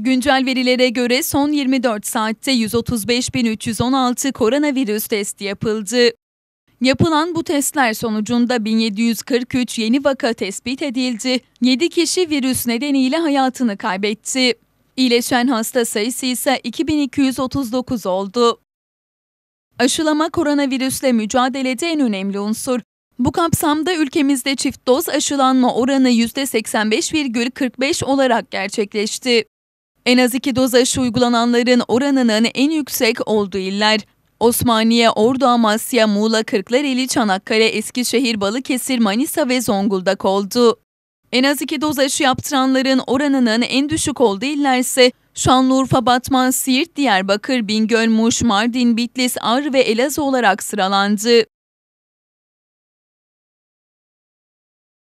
Güncel verilere göre son 24 saatte 135.316 koronavirüs testi yapıldı. Yapılan bu testler sonucunda 1743 yeni vaka tespit edildi. 7 kişi virüs nedeniyle hayatını kaybetti. İyileşen hasta sayısı ise 2239 oldu. Aşılama koronavirüsle mücadelede en önemli unsur. Bu kapsamda ülkemizde çift doz aşılanma oranı %85,45 olarak gerçekleşti. En az iki doz aşı uygulananların oranının en yüksek olduğu iller Osmaniye, Ordu, Amasya, Muğla, Kırklareli, Çanakkale, Eskişehir, Balıkesir, Manisa ve Zonguldak oldu. En az iki doz aşı yaptıranların oranının en düşük olduğu iller ise Şanlıurfa, Batman, Siirt, Diyarbakır, Bingöl, Muş, Mardin, Bitlis, Ağrı ve Elazığ olarak sıralandı.